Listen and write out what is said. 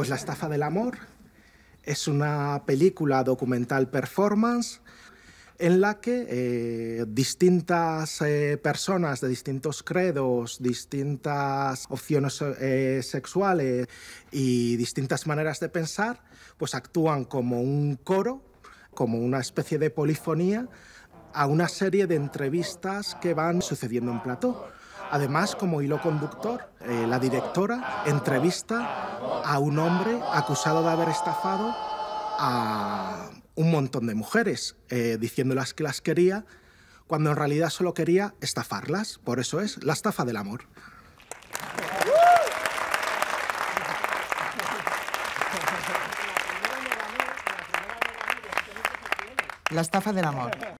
pues La estafa del amor es una película documental performance en la que eh, distintas eh, personas de distintos credos, distintas opciones eh, sexuales y distintas maneras de pensar, pues actúan como un coro, como una especie de polifonía a una serie de entrevistas que van sucediendo en plató. Además, como hilo conductor, eh, la directora entrevista a un hombre acusado de haber estafado a un montón de mujeres, eh, diciéndolas que las quería, cuando en realidad solo quería estafarlas. Por eso es la estafa del amor. La estafa del amor.